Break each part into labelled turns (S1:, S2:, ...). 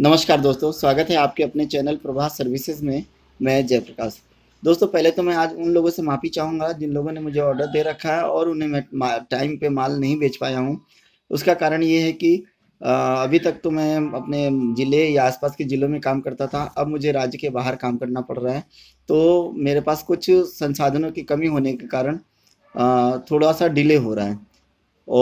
S1: नमस्कार दोस्तों स्वागत है आपके अपने चैनल प्रभा सर्विसेज में मैं जयप्रकाश दोस्तों पहले तो मैं आज उन लोगों से माफ़ी चाहूँगा जिन लोगों ने मुझे ऑर्डर दे रखा है और उन्हें मैं टाइम पे माल नहीं बेच पाया हूँ उसका कारण ये है कि अभी तक तो मैं अपने ज़िले या आसपास के ज़िलों में काम करता था अब मुझे राज्य के बाहर काम करना पड़ रहा है तो मेरे पास कुछ संसाधनों की कमी होने के कारण थोड़ा सा डिले हो रहा है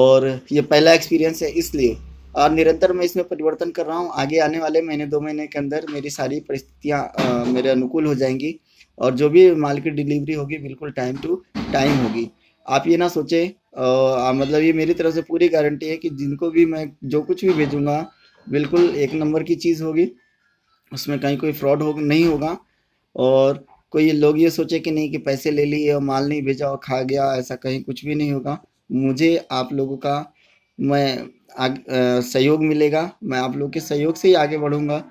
S1: और ये पहला एक्सपीरियंस है इसलिए और निरंतर मैं इसमें परिवर्तन कर रहा हूँ आगे आने वाले महीने दो महीने के अंदर मेरी सारी परिस्थितियाँ मेरे अनुकूल हो जाएंगी और जो भी माल की डिलीवरी होगी बिल्कुल टाइम टू टाइम होगी आप ये ना सोचें मतलब ये मेरी तरफ से पूरी गारंटी है कि जिनको भी मैं जो कुछ भी भेजूँगा बिल्कुल एक नंबर की चीज़ होगी उसमें कहीं कोई फ्रॉड हो नहीं होगा और कोई लोग ये सोचे कि नहीं कि पैसे ले लिए और माल नहीं भेजा और खा गया ऐसा कहीं कुछ भी नहीं होगा मुझे आप लोगों का मैं आग, आ, सहयोग मिलेगा मैं आप लोग के सहयोग से ही आगे बढ़ूँगा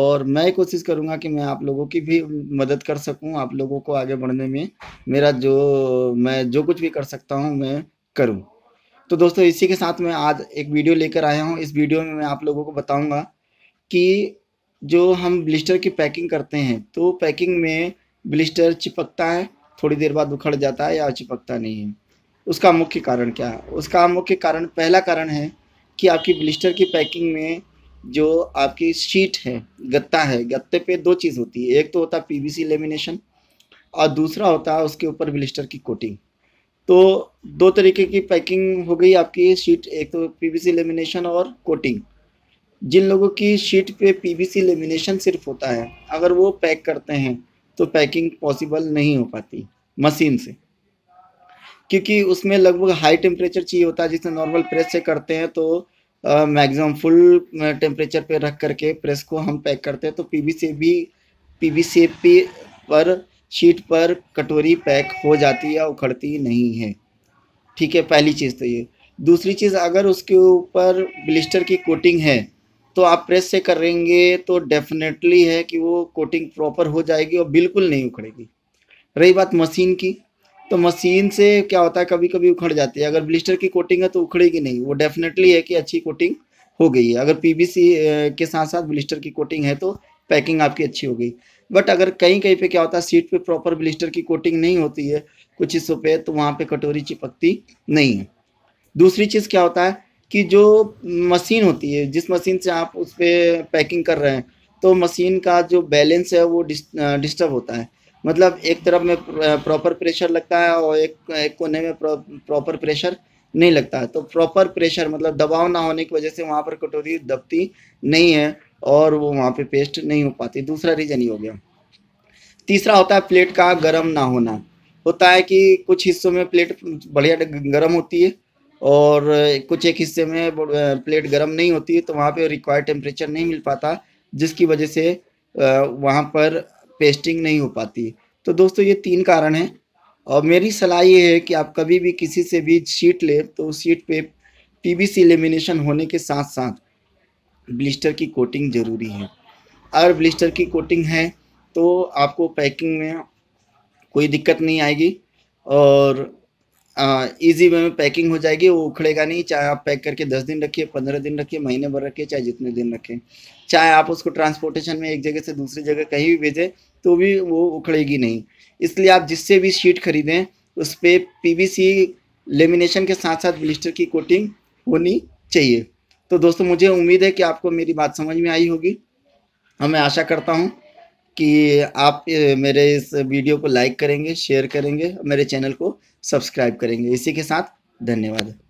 S1: और मैं कोशिश करूँगा कि मैं आप लोगों की भी मदद कर सकूँ आप लोगों को आगे बढ़ने में मेरा जो मैं जो कुछ भी कर सकता हूँ मैं करूँ तो दोस्तों इसी के साथ मैं आज एक वीडियो लेकर आया हूँ इस वीडियो में मैं आप लोगों को बताऊँगा कि जो हम ब्लिस्टर की पैकिंग करते हैं तो पैकिंग में ब्लिस्टर चिपकता है थोड़ी देर बाद उखड़ जाता है या चिपकता नहीं है उसका मुख्य कारण क्या है उसका मुख्य कारण पहला कारण है कि आपकी ब्लिस्टर की पैकिंग में जो आपकी शीट है गत्ता है गत्ते पे दो चीज़ होती है एक तो होता है पी लेमिनेशन और दूसरा होता है उसके ऊपर ब्लिस्टर की कोटिंग तो दो तरीके की पैकिंग हो गई आपकी शीट एक तो पी लेमिनेशन और कोटिंग जिन लोगों की शीट पे पी लेमिनेशन सिर्फ होता है अगर वो पैक करते हैं तो पैकिंग पॉसिबल नहीं हो पाती मशीन से क्योंकि उसमें लगभग हाई टेम्परेचर चाहिए होता है जिसे नॉर्मल प्रेस से करते हैं तो मैक्सिमम फुल टेम्परेचर पे रख करके प्रेस को हम पैक करते हैं तो पी भी पी से पी पर शीट पर कटोरी पैक हो जाती है उखड़ती नहीं है ठीक है पहली चीज़ तो ये दूसरी चीज़ अगर उसके ऊपर ब्लिस्टर की कोटिंग है तो आप प्रेस से करेंगे तो डेफिनेटली है कि वो कोटिंग प्रॉपर हो जाएगी और बिल्कुल नहीं उखड़ेगी रही बात मशीन की तो मशीन से क्या होता है कभी कभी उखड़ जाती है अगर ब्लिस्टर की कोटिंग है तो उखड़ेगी नहीं वो डेफिनेटली है कि अच्छी कोटिंग हो गई है अगर पीबीसी के साथ साथ ब्लिस्टर की कोटिंग है तो पैकिंग आपकी अच्छी हो गई बट अगर कहीं कहीं पे क्या होता है सीट पे प्रॉपर ब्लिस्टर की कोटिंग नहीं होती है कुछ हिस्सों पे तो वहाँ पे कटोरी चिपकती नहीं है दूसरी चीज़ क्या होता है कि जो मशीन होती है जिस मशीन से आप उस पर पैकिंग कर रहे हैं तो मशीन का जो बैलेंस है वो डिस्टर्ब होता है मतलब एक तरफ में प्रॉपर प्रेशर लगता है और एक एक कोने में प्रॉपर प्रेशर नहीं लगता है तो प्रॉपर प्रेशर मतलब दबाव ना होने की वजह से वहाँ पर कटोरी दबती नहीं है और वो वहाँ पे पेस्ट नहीं हो पाती दूसरा रीजन ही हो गया तीसरा होता है प्लेट का गर्म ना होना होता है कि कुछ हिस्सों में प्लेट बढ़िया गर्म होती है और कुछ एक हिस्से में प्लेट गर्म नहीं होती है तो वहाँ पे रिक्वायर्ड टेम्परेचर नहीं मिल पाता जिसकी वजह से वहाँ पर पेस्टिंग नहीं हो पाती तो दोस्तों ये तीन कारण हैं और मेरी सलाह ये है कि आप कभी भी किसी से भी शीट लें तो शीट पे पीबीसी लेमिनेशन होने के साथ साथ ब्लिस्टर की कोटिंग ज़रूरी है अगर ब्लिस्टर की कोटिंग है तो आपको पैकिंग में कोई दिक्कत नहीं आएगी और इजी वे में पैकिंग हो जाएगी वो उखड़ेगा नहीं चाहे आप पैक करके दस दिन रखिए पंद्रह दिन रखिए महीने भर रखिए चाहे जितने दिन रखें चाहे आप उसको ट्रांसपोर्टेशन में एक जगह से दूसरी जगह कहीं भी भेजें तो भी वो उखड़ेगी नहीं इसलिए आप जिससे भी शीट खरीदें उस पर सी लेमिनेशन के साथ साथ ब्लिस्टर की कोटिंग होनी चाहिए तो दोस्तों मुझे उम्मीद है कि आपको मेरी बात समझ में आई होगी और मैं आशा करता हूँ कि आप मेरे इस वीडियो को लाइक करेंगे शेयर करेंगे मेरे चैनल को सब्सक्राइब करेंगे इसी के साथ धन्यवाद